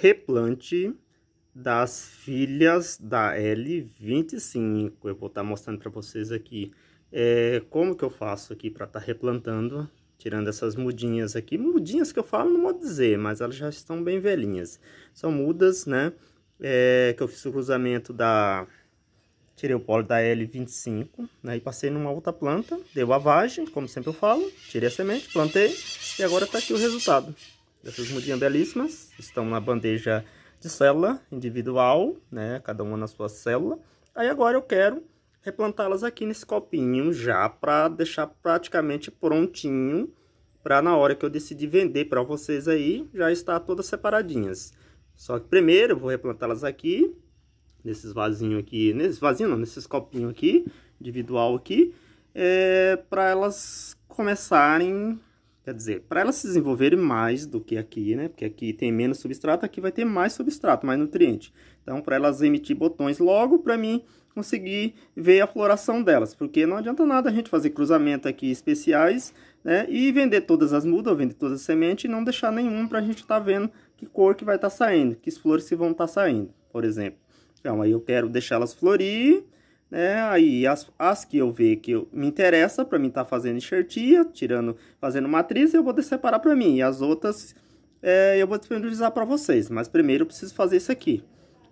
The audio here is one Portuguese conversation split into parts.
replante das filhas da L25. Eu vou estar tá mostrando para vocês aqui é, como que eu faço aqui para estar tá replantando, tirando essas mudinhas aqui. Mudinhas que eu falo, não vou dizer, mas elas já estão bem velhinhas. São mudas, né? É, que eu fiz o cruzamento da... Tirei o polo da L25, né? E passei numa outra planta, deu a vagem, como sempre eu falo. Tirei a semente, plantei e agora está aqui o resultado. Essas mudinhas belíssimas estão na bandeja de célula individual, né? Cada uma na sua célula. Aí agora eu quero replantá-las aqui nesse copinho já para deixar praticamente prontinho para na hora que eu decidir vender para vocês aí, já está todas separadinhas. Só que primeiro eu vou replantá-las aqui, nesses vasinhos aqui, nesses vasinho, não, nesses copinho aqui, individual aqui, é, para elas começarem Quer dizer, para elas se desenvolverem mais do que aqui, né? Porque aqui tem menos substrato, aqui vai ter mais substrato, mais nutriente. Então, para elas emitir botões logo, para mim conseguir ver a floração delas, porque não adianta nada a gente fazer cruzamento aqui especiais, né? E vender todas as mudas, vender todas as sementes e não deixar nenhum para a gente estar tá vendo que cor que vai estar tá saindo, que flores que vão estar tá saindo, por exemplo. Então, aí eu quero deixá-las florir né? Aí as, as que eu ver que eu, me interessa para mim estar tá fazendo enxertia, tirando, fazendo matriz, eu vou separar para mim. E as outras é, eu vou disponibilizar para vocês. Mas primeiro eu preciso fazer isso aqui.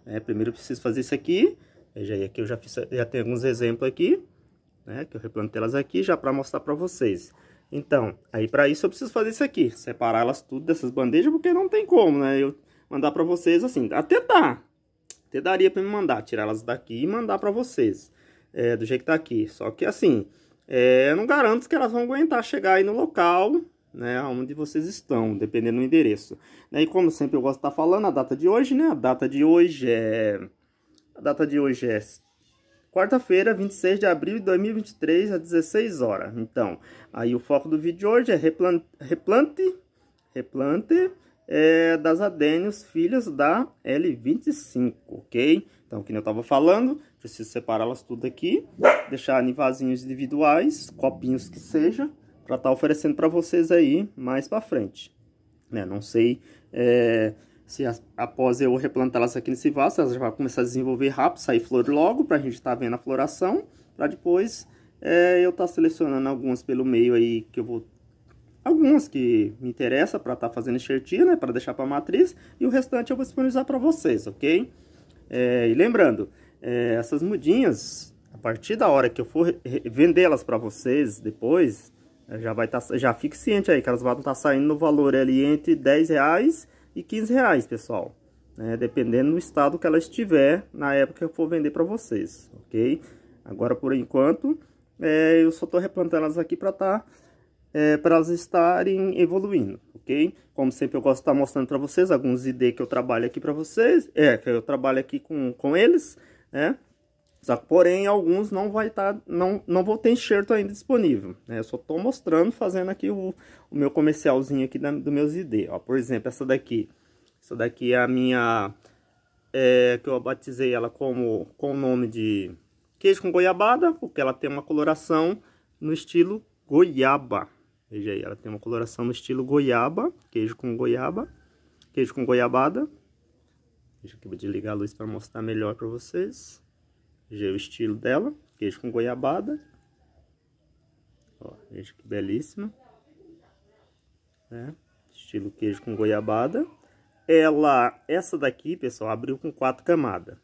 Né? Primeiro eu preciso fazer isso aqui. Veja é, aí, aqui eu já fiz, já tem alguns exemplos aqui, né? Que eu replantei elas aqui já para mostrar para vocês. Então, aí para isso eu preciso fazer isso aqui, separar elas tudo dessas bandejas, porque não tem como, né? Eu mandar para vocês assim, até tá, até daria para me mandar, tirar elas daqui e mandar para vocês, é, do jeito que tá aqui. Só que assim, é, eu não garanto que elas vão aguentar chegar aí no local, né, onde vocês estão, dependendo do endereço. Né. E como sempre eu gosto de estar tá falando, a data de hoje, né, a data de hoje é... A data de hoje é quarta-feira, 26 de abril de 2023, às 16 horas. Então, aí o foco do vídeo de hoje é replante, replante, replante é, das adênios filhas da L25, ok? Então, como eu estava falando, preciso separá-las tudo aqui, deixar em vasinhos individuais, copinhos que seja, para estar tá oferecendo para vocês aí mais para frente. Né? Não sei é, se após eu replantá-las aqui nesse vaso, elas já vão começar a desenvolver rápido, sair flor logo, para a gente estar tá vendo a floração, para depois é, eu estar tá selecionando algumas pelo meio aí que eu vou algumas que me interessam para estar tá fazendo enxertia, né, para deixar para matriz, e o restante eu vou disponibilizar para vocês, ok? É, e lembrando, é, essas mudinhas, a partir da hora que eu for vendê-las para vocês depois, é, já vai estar, tá, já fique ciente aí que elas vão estar tá saindo no valor ali entre 10 reais e 15 reais, pessoal. Né? Dependendo do estado que ela estiver na época que eu for vender para vocês, ok? Agora, por enquanto, é, eu só estou replantando elas aqui para estar... Tá é, para elas estarem evoluindo, ok? Como sempre eu gosto de estar mostrando para vocês alguns ID que eu trabalho aqui para vocês, é, que eu trabalho aqui com, com eles, né? Só que, porém, alguns não vai estar, tá, não, não vou ter enxerto ainda disponível, né? Eu só estou mostrando, fazendo aqui o, o meu comercialzinho aqui do meus ID, ó. Por exemplo, essa daqui, essa daqui é a minha, é, que eu batizei ela como, com o nome de queijo com goiabada, porque ela tem uma coloração no estilo goiaba, Veja aí, ela tem uma coloração no estilo goiaba, queijo com goiaba, queijo com goiabada. Deixa eu desligar a luz para mostrar melhor para vocês. Veja o estilo dela, queijo com goiabada. Ó, veja que belíssima. Né? Estilo queijo com goiabada. Ela, essa daqui, pessoal, abriu com quatro camadas.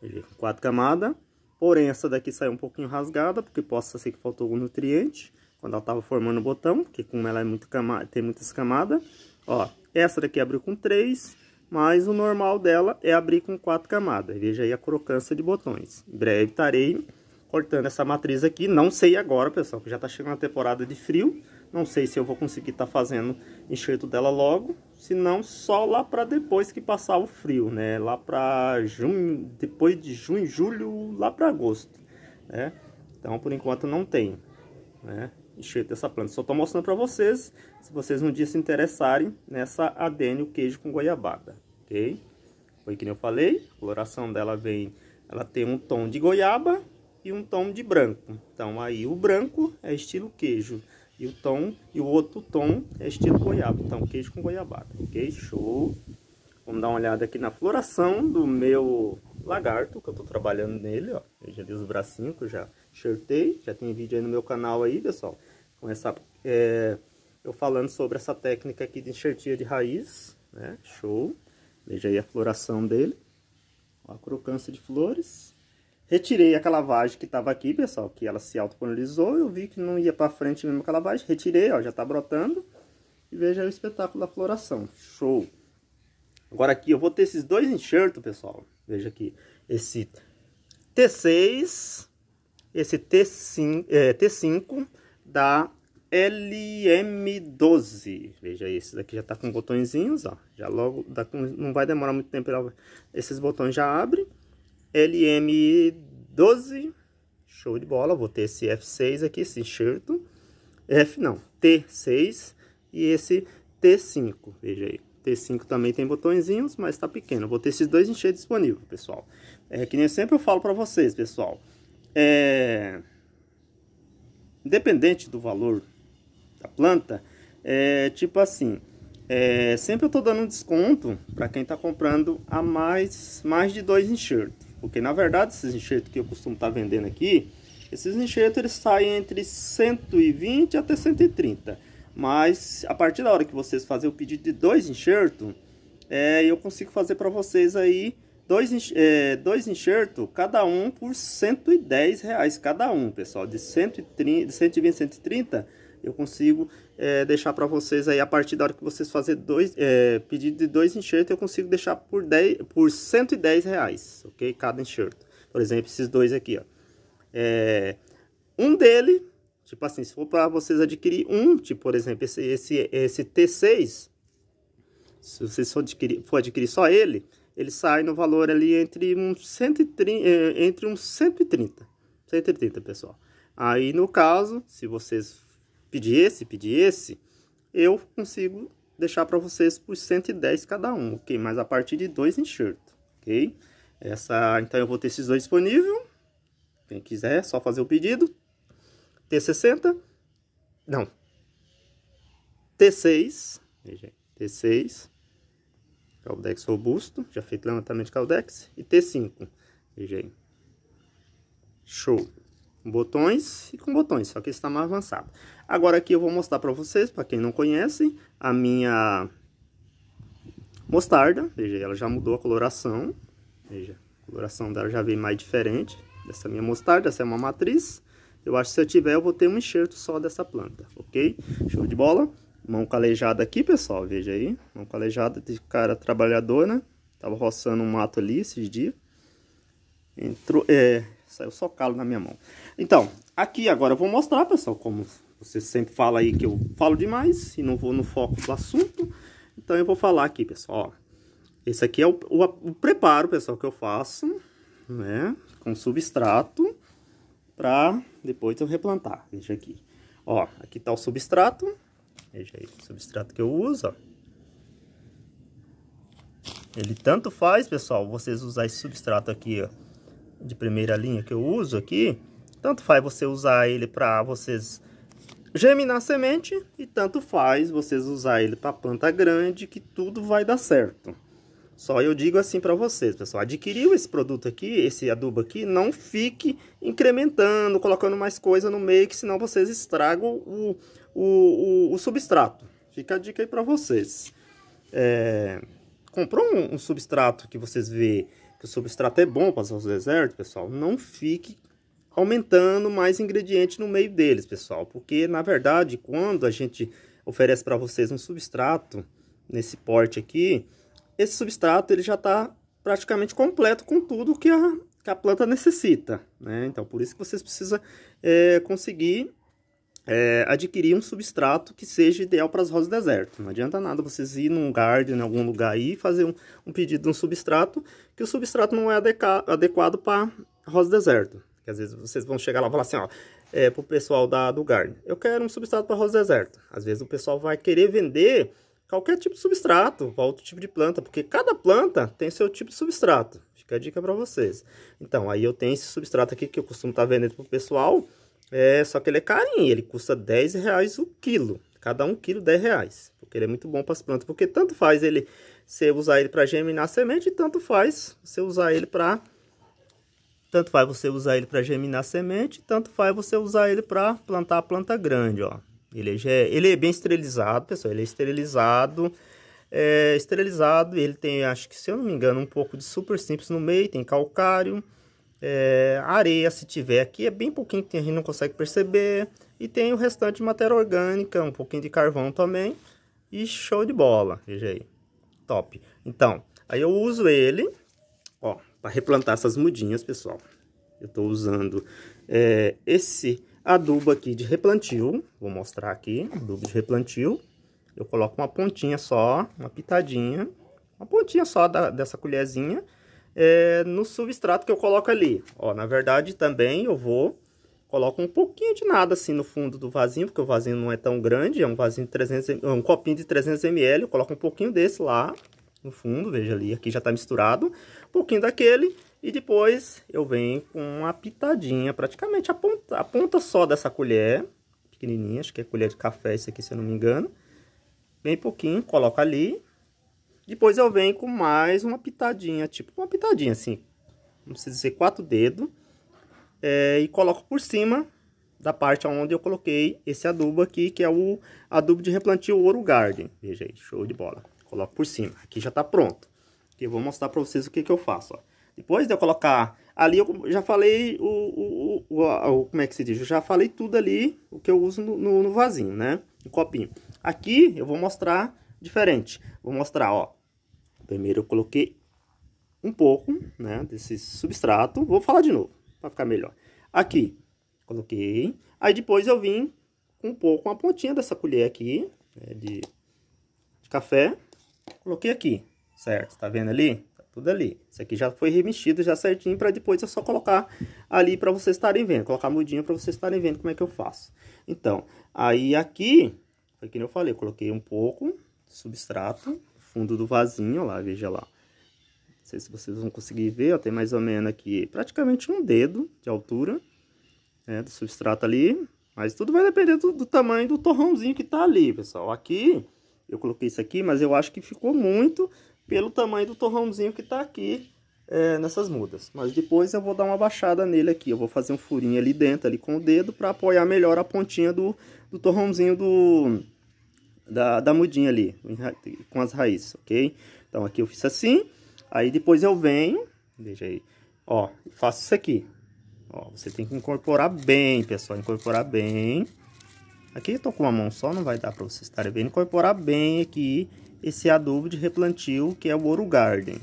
Veja, com quatro camadas. Porém, essa daqui saiu um pouquinho rasgada, porque possa ser que faltou algum nutriente quando ela estava formando o botão, que como ela é muito camada, tem muitas camadas, ó, essa daqui abriu com três, mas o normal dela é abrir com quatro camadas. Veja aí a crocância de botões. Em breve estarei cortando essa matriz aqui, não sei agora, pessoal, que já está chegando a temporada de frio, não sei se eu vou conseguir estar tá fazendo enxerto dela logo, se não só lá para depois que passar o frio, né? Lá para junho, depois de junho, julho, lá para agosto, né? Então, por enquanto não tem, né? enxerto dessa planta. Só estou mostrando para vocês, se vocês um dia se interessarem nessa adênio queijo com goiabada, ok? Foi que nem eu falei, a coloração dela vem, ela tem um tom de goiaba e um tom de branco. Então aí o branco é estilo queijo e o tom e o outro tom é estilo goiaba. Então queijo com goiabada, ok? Show! Vamos dar uma olhada aqui na floração do meu lagarto, que eu estou trabalhando nele, ó. Eu já dei os bracinhos que eu já enxertei, já tem vídeo aí no meu canal aí, pessoal com essa, é, eu falando sobre essa técnica aqui de enxertia de raiz, né? Show! Veja aí a floração dele, a crocância de flores. Retirei a calavagem que estava aqui, pessoal, que ela se autoponilizou. Eu vi que não ia para frente mesmo a calavagem. Retirei, ó, já está brotando. E veja aí o espetáculo da floração. Show! Agora aqui eu vou ter esses dois enxertos, pessoal. Veja aqui, esse T6, esse T5, é, T5 da LM12. Veja, esse daqui já tá com botõezinhos, ó. Já logo, dá, não vai demorar muito tempo, ela, esses botões já abrem. LM12, show de bola. Vou ter esse F6 aqui, esse enxerto. F não, T6 e esse T5, veja aí. T5 também tem botõezinhos, mas tá pequeno. Vou ter esses dois enxertos disponíveis, pessoal. É que nem sempre eu falo para vocês, pessoal. É independente do valor da planta, é tipo assim, é, sempre eu estou dando um desconto para quem está comprando a mais, mais de dois enxertos. Porque na verdade esses enxertos que eu costumo estar tá vendendo aqui, esses enxertos eles saem entre 120 até 130. Mas a partir da hora que vocês fazem o pedido de dois enxertos, é, eu consigo fazer para vocês aí dois, é, dois enxertos, cada um por 110 reais cada um, pessoal. De, 130, de 120 130, eu consigo é, deixar para vocês aí, a partir da hora que vocês fazerem dois, é, pedido de dois enxertos, eu consigo deixar por, 10, por 110 reais, ok? Cada enxerto. Por exemplo, esses dois aqui, ó. É, um dele, tipo assim, se for para vocês adquirir um, tipo, por exemplo, esse, esse, esse T6, se vocês for adquirir, for adquirir só ele, ele sai no valor ali entre uns 130, eh, entre uns 130, 130, pessoal. Aí, no caso, se vocês pedir esse, pedir esse, eu consigo deixar para vocês por 110 cada um, ok? Mas a partir de dois enxertos, ok? Essa, então, eu vou ter esses dois disponível. Quem quiser, é só fazer o pedido. T60, não, T6, T6, Caldex robusto, já feito levantamento de caldex. E T5, veja aí. Show! Botões e com botões, só que está mais avançado. Agora aqui eu vou mostrar para vocês, para quem não conhece, a minha mostarda. Veja aí, ela já mudou a coloração. Veja, a coloração dela já vem mais diferente. dessa minha mostarda, essa é uma matriz. Eu acho que se eu tiver, eu vou ter um enxerto só dessa planta, ok? Show de bola! Mão calejada aqui, pessoal, veja aí. Mão calejada de cara trabalhador, né? Tava roçando um mato ali esses dias. Entrou, é, saiu só calo na minha mão. Então, aqui agora eu vou mostrar, pessoal, como você sempre fala aí que eu falo demais e não vou no foco do assunto. Então eu vou falar aqui, pessoal, ó. Esse aqui é o, o, o preparo, pessoal, que eu faço, né? Com substrato para depois eu replantar. Veja aqui. Ó, aqui tá o substrato, Veja aí o substrato que eu uso, ó. Ele tanto faz, pessoal, vocês usar esse substrato aqui, ó, de primeira linha que eu uso aqui, tanto faz você usar ele para vocês germinar semente e tanto faz vocês usar ele para planta grande, que tudo vai dar certo. Só eu digo assim para vocês, pessoal, adquiriu esse produto aqui, esse adubo aqui, não fique incrementando, colocando mais coisa no meio, que senão vocês estragam o, o, o, o substrato. Fica a dica aí para vocês. É, comprou um, um, substrato que vocês vê que o substrato é bom para os desertos, pessoal, não fique aumentando mais ingredientes no meio deles, pessoal. Porque, na verdade, quando a gente oferece para vocês um substrato nesse porte aqui, esse substrato ele já está praticamente completo com tudo que a, que a planta necessita. Né? Então, por isso que vocês precisam é, conseguir é, adquirir um substrato que seja ideal para as rosas do deserto. Não adianta nada vocês ir num garden, em algum lugar aí, fazer um, um pedido de um substrato, que o substrato não é adequado para rosa do deserto. Que às vezes vocês vão chegar lá e falar assim, ó, é, para o pessoal da, do garden, eu quero um substrato para rosa do deserto. Às vezes o pessoal vai querer vender qualquer tipo de substrato qualquer outro tipo de planta, porque cada planta tem seu tipo de substrato. Fica a dica para vocês. Então, aí eu tenho esse substrato aqui que eu costumo estar tá vendendo pro pessoal, é, só que ele é carinho, ele custa 10 reais o quilo. Cada um quilo, 10 reais, porque ele é muito bom para as plantas, porque tanto faz ele você usar ele para germinar semente, tanto faz você usar ele para tanto faz você usar ele para germinar semente, tanto faz você usar ele para plantar a planta grande, ó. Ele é, ele é bem esterilizado, pessoal. Ele é esterilizado. É, esterilizado, ele tem, acho que se eu não me engano, um pouco de super simples no meio, tem calcário, é, areia, se tiver aqui, é bem pouquinho que a gente não consegue perceber, e tem o restante de matéria orgânica, um pouquinho de carvão também, e show de bola, veja aí, top. Então, aí eu uso ele, ó, para replantar essas mudinhas, pessoal. Eu estou usando é, esse adubo aqui de replantio. Vou mostrar aqui, adubo de replantio. Eu coloco uma pontinha só, uma pitadinha, uma pontinha só da, dessa colherzinha é, no substrato que eu coloco ali. Ó, na verdade, também eu vou... Coloco um pouquinho de nada assim no fundo do vasinho, porque o vasinho não é tão grande, é um vasinho de 300, é um copinho de 300 ml, eu coloco um pouquinho desse lá no fundo, veja ali, aqui já tá misturado, um pouquinho daquele, e depois eu venho com uma pitadinha, praticamente a ponta, a ponta só dessa colher, pequenininha, acho que é colher de café isso aqui, se eu não me engano. Bem pouquinho, coloca ali. Depois eu venho com mais uma pitadinha, tipo uma pitadinha assim, não precisa dizer quatro dedos. É, e coloco por cima da parte onde eu coloquei esse adubo aqui, que é o adubo de replantio Ouro Garden. Veja aí, show de bola. Coloco por cima. Aqui já tá pronto. E eu vou mostrar para vocês o que, que eu faço, ó. Depois de eu colocar ali, eu já falei o, o, o, o como é que se diz? Eu já falei tudo ali, o que eu uso no, no, no vasinho, né? No copinho. Aqui eu vou mostrar diferente. Vou mostrar, ó. Primeiro eu coloquei um pouco, né, desse substrato. Vou falar de novo, para ficar melhor. Aqui, coloquei. Aí depois eu vim um pouco com a pontinha dessa colher aqui, né, de, de café. Coloquei aqui, certo? Tá vendo ali? tudo ali. Isso aqui já foi remexido já certinho para depois eu só colocar ali para vocês estarem vendo, colocar mudinha para vocês estarem vendo como é que eu faço. Então, aí aqui, foi que eu falei, eu coloquei um pouco substrato, fundo do vasinho, ó lá, veja lá. Não sei se vocês vão conseguir ver, ó, tem mais ou menos aqui praticamente um dedo de altura, né, do substrato ali. Mas tudo vai depender do, do tamanho do torrãozinho que tá ali, pessoal. Aqui, eu coloquei isso aqui, mas eu acho que ficou muito pelo tamanho do torrãozinho que está aqui é, nessas mudas. Mas depois eu vou dar uma baixada nele aqui, eu vou fazer um furinho ali dentro ali com o dedo para apoiar melhor a pontinha do, do torrãozinho do, da, da mudinha ali, com as raízes, ok? Então aqui eu fiz assim, aí depois eu venho, veja aí, ó, faço isso aqui. Ó, você tem que incorporar bem, pessoal, incorporar bem. Aqui eu tô com uma mão só, não vai dar para vocês estarem vendo. Incorporar bem aqui esse adubo de replantio que é o Ouro Garden,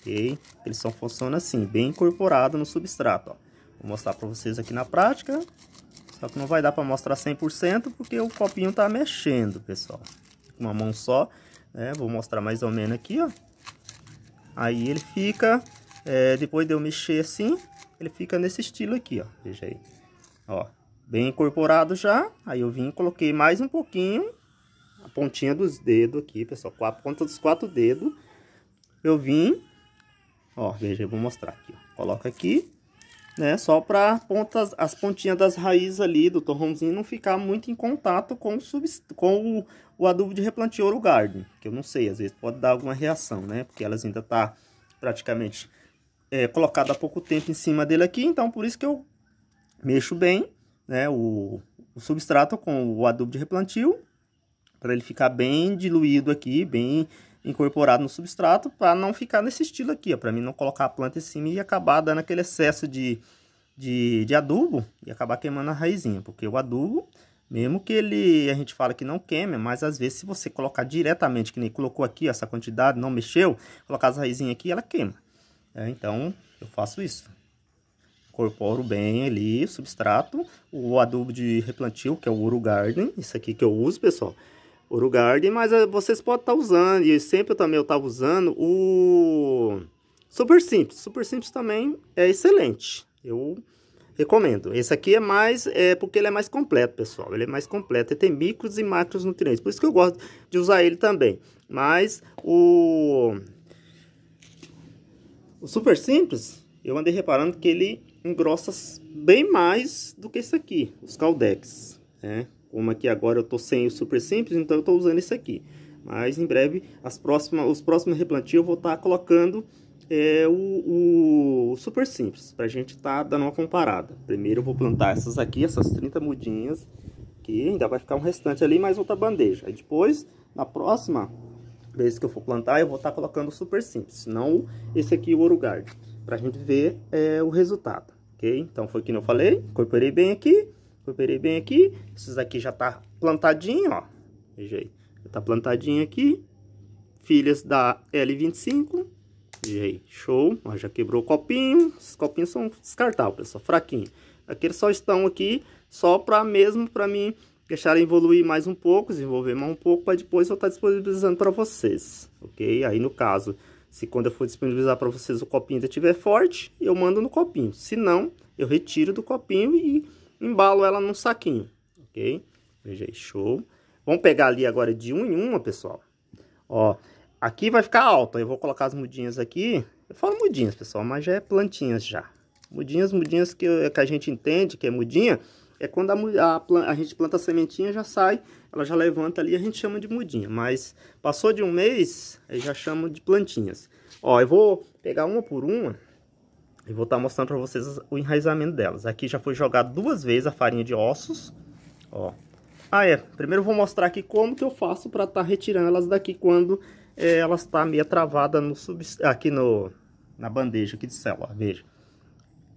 ok? Eles só funcionam assim, bem incorporado no substrato, ó. Vou mostrar para vocês aqui na prática, só que não vai dar para mostrar 100% porque o copinho tá mexendo, pessoal. Com uma mão só, né? Vou mostrar mais ou menos aqui, ó. Aí ele fica, é, depois de eu mexer assim, ele fica nesse estilo aqui, ó. Veja aí. Ó, bem incorporado já. Aí eu vim, coloquei mais um pouquinho a pontinha dos dedos aqui, pessoal, com a ponta dos quatro dedos, eu vim, ó, veja, eu vou mostrar aqui, coloca aqui, né, só para pontas, as pontinhas das raízes ali do torrãozinho não ficar muito em contato com, o, com o, o adubo de replantio ouro garden, que eu não sei, às vezes pode dar alguma reação, né, porque elas ainda tá praticamente é, colocada há pouco tempo em cima dele aqui, então por isso que eu mexo bem, né, o, o substrato com o adubo de replantio para ele ficar bem diluído aqui, bem incorporado no substrato, para não ficar nesse estilo aqui, para mim não colocar a planta em cima e acabar dando aquele excesso de, de, de adubo e acabar queimando a raizinha, porque o adubo, mesmo que ele, a gente fala que não queime, mas às vezes se você colocar diretamente, que nem colocou aqui essa quantidade, não mexeu, colocar as raizinhas aqui, ela queima. É, então, eu faço isso. Incorporo bem ali o substrato, o adubo de replantio, que é o Uru Garden, isso aqui que eu uso, pessoal. Urugard, mas eh, vocês podem estar tá usando, e sempre também eu estava usando o Super Simples. Super Simples também é excelente. Eu recomendo. Esse aqui é mais, é porque ele é mais completo, pessoal. Ele é mais completo, ele tem micros e macros nutrientes. Por isso que eu gosto de usar ele também. Mas o o Super Simples, eu andei reparando que ele engrossa bem mais do que esse aqui, os Caldex, né? Como aqui agora eu estou sem o super simples, então eu estou usando esse aqui. Mas em breve, as próximas, os próximos replantios eu vou estar tá colocando é, o, o, super simples, para a gente estar tá dando uma comparada. Primeiro eu vou plantar essas aqui, essas 30 mudinhas, que ainda vai ficar um restante ali, mais outra bandeja. Aí depois, na próxima vez que eu for plantar, eu vou estar tá colocando o super simples, não esse aqui, o Orugard, para a gente ver é, o resultado, ok? Então foi o que eu falei, incorporei bem aqui. Operei bem aqui. Esses aqui já tá plantadinho, ó. Veja aí. Já tá plantadinho aqui. Filhas da L25. Veja aí. Show. Ó, já quebrou o copinho. Esses copinhos são descartáveis, pessoal. Fraquinho. Aqui eles só estão aqui só para mesmo para mim deixar evoluir mais um pouco, desenvolver mais um pouco, para depois eu estar tá disponibilizando para vocês, ok? Aí no caso, se quando eu for disponibilizar para vocês o copinho ainda estiver forte, eu mando no copinho. Se não, eu retiro do copinho e embalo ela num saquinho, ok? Veja aí, show. Vamos pegar ali agora de um em uma, pessoal. Ó, aqui vai ficar alto. eu vou colocar as mudinhas aqui. Eu falo mudinhas, pessoal, mas já é plantinhas já. Mudinhas, mudinhas que, é, que a gente entende que é mudinha, é quando a, a, a, gente planta a sementinha, já sai, ela já levanta ali, a gente chama de mudinha. Mas passou de um mês, aí já chama de plantinhas. Ó, eu vou pegar uma por uma e vou estar tá mostrando para vocês o enraizamento delas. Aqui já foi jogado duas vezes a farinha de ossos, ó. Ah, é. Primeiro eu vou mostrar aqui como que eu faço para estar tá retirando elas daqui quando é, ela está meio travada no sub... aqui no... na bandeja aqui de célula, veja.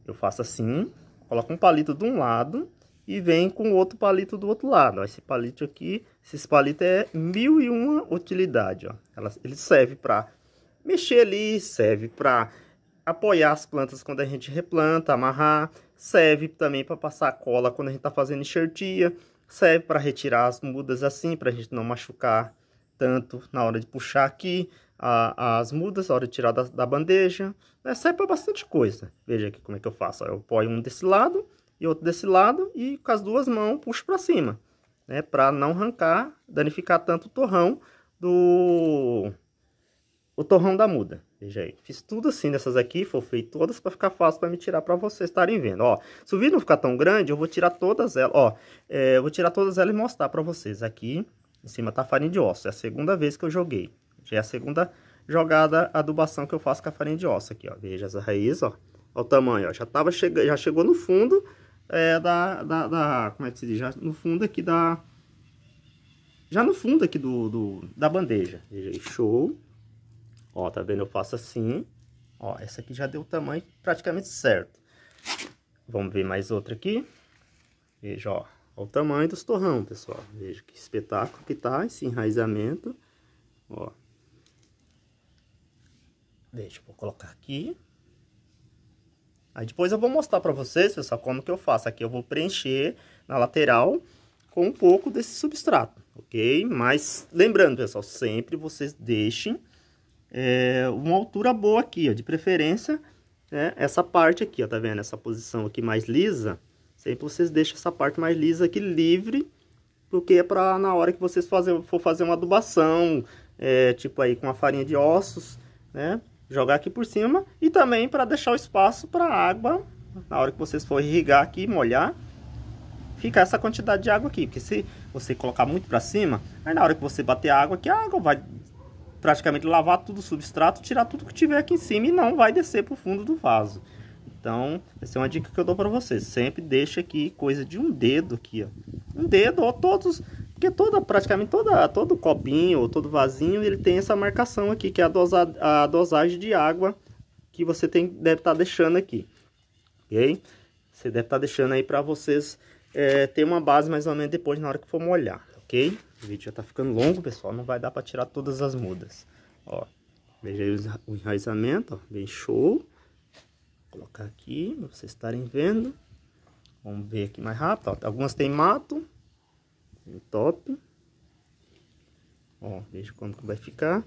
Eu faço assim, coloco um palito de um lado e vem com outro palito do outro lado. Esse palito aqui, esse palito é mil e uma utilidade, ó. Ela, ele serve para mexer ali, serve para apoiar as plantas quando a gente replanta, amarrar, serve também para passar cola quando a gente está fazendo enxertia, serve para retirar as mudas assim, para a gente não machucar tanto na hora de puxar aqui a, as mudas, na hora de tirar da, da bandeja, né? serve para bastante coisa. Veja aqui como é que eu faço, eu apoio um desse lado e outro desse lado e com as duas mãos puxo para cima, né? para não arrancar, danificar tanto o torrão do... o torrão da muda. Veja aí, fiz tudo assim dessas aqui, fofei todas para ficar fácil para me tirar para vocês estarem vendo, ó. Se o vídeo não ficar tão grande, eu vou tirar todas elas, ó. É, eu vou tirar todas elas e mostrar para vocês. Aqui em cima tá farinha de osso, é a segunda vez que eu joguei. Já é a segunda jogada adubação que eu faço com a farinha de osso aqui, ó. Veja as raízes ó. Olha o tamanho, ó. Já, tava cheg já chegou no fundo é, da, da, da, Como é que se diz? Já no fundo aqui da... Já no fundo aqui do, do da bandeja. Veja aí, show. Ó, tá vendo? Eu faço assim. Ó, essa aqui já deu o tamanho praticamente certo. Vamos ver mais outra aqui. Veja, ó. Olha o tamanho dos torrão, pessoal. Veja que espetáculo que tá esse enraizamento. Ó. Deixa eu colocar aqui. Aí depois eu vou mostrar pra vocês, pessoal, como que eu faço. Aqui eu vou preencher na lateral com um pouco desse substrato, ok? Mas lembrando, pessoal, sempre vocês deixem é, uma altura boa aqui, ó, de preferência, né, essa parte aqui, ó, tá vendo? Essa posição aqui mais lisa, sempre vocês deixam essa parte mais lisa aqui livre, porque é para na hora que vocês fazer, for fazer uma adubação, é, tipo aí com a farinha de ossos, né? Jogar aqui por cima e também para deixar o espaço para água, na hora que vocês for irrigar aqui, molhar, ficar essa quantidade de água aqui, porque se você colocar muito para cima, aí na hora que você bater a água aqui, a água vai praticamente lavar tudo o substrato, tirar tudo que tiver aqui em cima e não vai descer para o fundo do vaso. Então, essa é uma dica que eu dou para vocês. Sempre deixa aqui coisa de um dedo aqui, ó. Um dedo ou todos, porque toda, praticamente toda, todo copinho ou todo vasinho, ele tem essa marcação aqui, que é a, dosa, a dosagem de água que você tem, deve estar tá deixando aqui. Ok? Você deve estar tá deixando aí para vocês é, ter uma base mais ou menos depois na hora que for molhar, ok? O vídeo já tá ficando longo, pessoal. Não vai dar para tirar todas as mudas. Ó, veja aí o enraizamento, ó, bem show. Vou colocar aqui, pra vocês estarem vendo. Vamos ver aqui mais rápido, ó. Algumas tem mato. Tem top. Ó, veja como que vai ficar.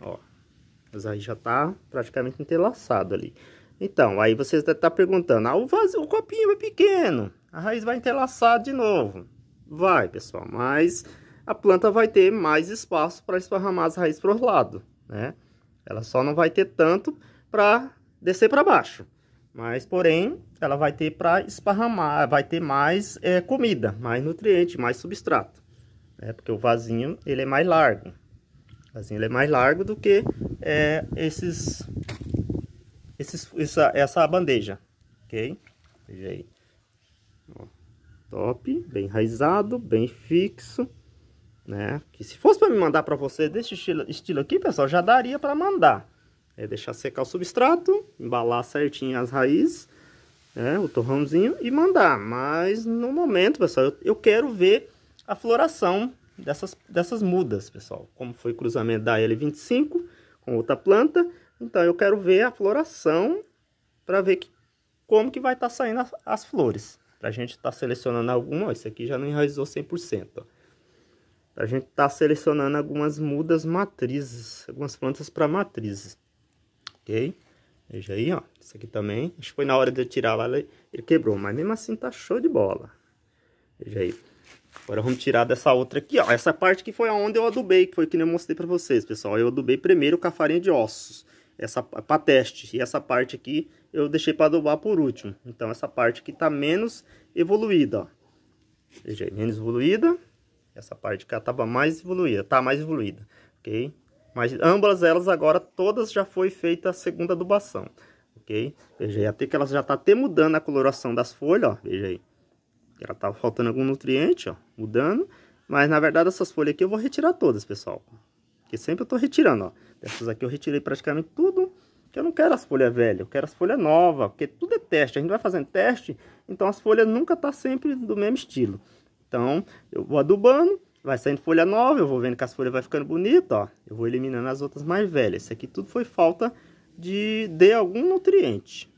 Ó, mas aí já tá praticamente entrelaçado ali. Então, aí vocês devem estar tá perguntando, ah, o, vaso, o copinho é pequeno a raiz vai entrelaçar de novo. Vai, pessoal, mas a planta vai ter mais espaço para esparramar as raízes para o lado, né? Ela só não vai ter tanto para descer para baixo. Mas, porém, ela vai ter para esparramar, vai ter mais é, comida, mais nutriente, mais substrato. Né? Porque o vasinho, ele é mais largo. O vasinho ele é mais largo do que é, esses, esses, essa, essa bandeja, ok? Veja aí. Top, bem enraizado, bem fixo, né? Que se fosse para me mandar para vocês desse estilo, estilo, aqui, pessoal, já daria para mandar. É deixar secar o substrato, embalar certinho as raízes, né? O torrãozinho e mandar. Mas no momento, pessoal, eu, eu quero ver a floração dessas, dessas mudas, pessoal. Como foi o cruzamento da L25 com outra planta. Então, eu quero ver a floração para ver que, como que vai estar tá saindo as, as flores. Para gente estar tá selecionando alguma, ó, isso aqui já não enraizou 100%. Ó. Para gente estar tá selecionando algumas mudas matrizes, algumas plantas para matrizes. Ok? Veja aí, ó. Isso aqui também. Acho que foi na hora de eu tirar lá, ele quebrou. Mas mesmo assim tá show de bola. Veja aí. Agora vamos tirar dessa outra aqui, ó. Essa parte que foi aonde eu adubei, que foi que eu mostrei pra vocês, pessoal. Eu adubei primeiro com a farinha de ossos essa para teste e essa parte aqui eu deixei para adubar por último. Então essa parte aqui está menos evoluída, ó. Veja aí, menos evoluída. Essa parte cá estava mais evoluída, tá mais evoluída, ok? Mas ambas elas agora todas já foi feita a segunda adubação, ok? Veja aí, até que ela já está até mudando a coloração das folhas, ó, veja aí. Ela tá faltando algum nutriente, ó, mudando. Mas na verdade essas folhas aqui eu vou retirar todas, pessoal. Que sempre eu tô retirando, ó. Dessas aqui eu retirei praticamente tudo, que eu não quero as folhas velhas, eu quero as folhas novas, porque tudo é teste. A gente vai fazendo teste, então as folhas nunca tá sempre do mesmo estilo. Então, eu vou adubando, vai saindo folha nova, eu vou vendo que as folhas vai ficando bonita, ó. Eu vou eliminando as outras mais velhas. Isso aqui tudo foi falta de, de algum nutriente.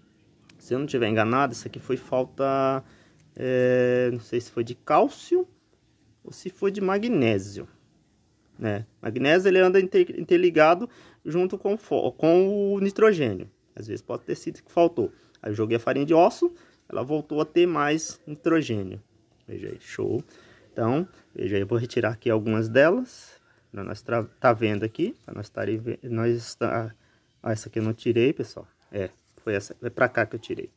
Se eu não tiver enganado, isso aqui foi falta... É, não sei se foi de cálcio ou se foi de magnésio. Né? Magnésio ele anda interligado junto com, com o nitrogênio. Às vezes pode ter sido que faltou. Aí eu joguei a farinha de osso, ela voltou a ter mais nitrogênio. Veja aí, show. Então, veja aí, eu vou retirar aqui algumas delas. Nós tá vendo aqui, nós estarem nós está ah, essa aqui eu não tirei, pessoal. É, foi essa, é para cá que eu tirei.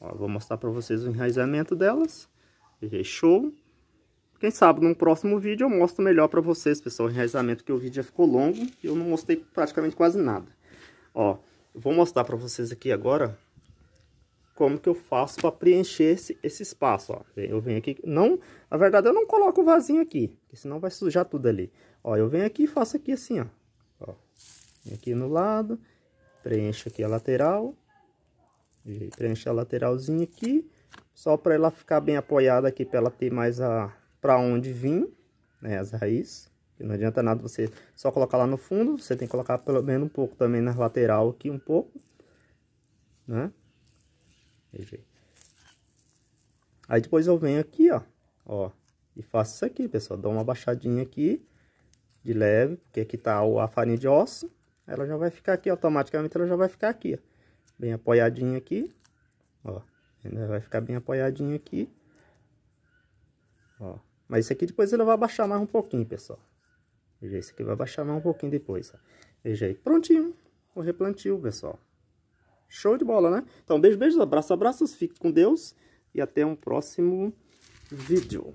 Ó, vou mostrar para vocês o enraizamento delas. Veja aí, show. Quem sabe num próximo vídeo eu mostro melhor para vocês, pessoal, o enraizamento, que o vídeo já ficou longo e eu não mostrei praticamente quase nada. Ó, eu vou mostrar para vocês aqui agora como que eu faço para preencher esse, esse espaço, ó. Eu venho aqui, não, na verdade eu não coloco o vasinho aqui, porque senão vai sujar tudo ali. Ó, eu venho aqui e faço aqui assim, ó. ó aqui no lado, preencho aqui a lateral, preencho a lateralzinha aqui, só para ela ficar bem apoiada aqui, para ela ter mais a, para onde vir, né, as raízes. Que não adianta nada você só colocar lá no fundo, você tem que colocar pelo menos um pouco também na lateral aqui, um pouco, né? Aí depois eu venho aqui, ó, ó, e faço isso aqui, pessoal. Dou uma baixadinha aqui, de leve, porque aqui tá a farinha de osso. Ela já vai ficar aqui, automaticamente ela já vai ficar aqui, ó. Bem apoiadinha aqui, ó. Ainda vai ficar bem apoiadinha aqui. Ó. Mas isso aqui depois ele vai baixar mais um pouquinho, pessoal. Veja, isso aqui vai baixar mais um pouquinho depois. Ó. Veja aí, prontinho o replantio, pessoal. Show de bola, né? Então, beijo, beijo, abraço, abraços, fique com Deus e até um próximo vídeo.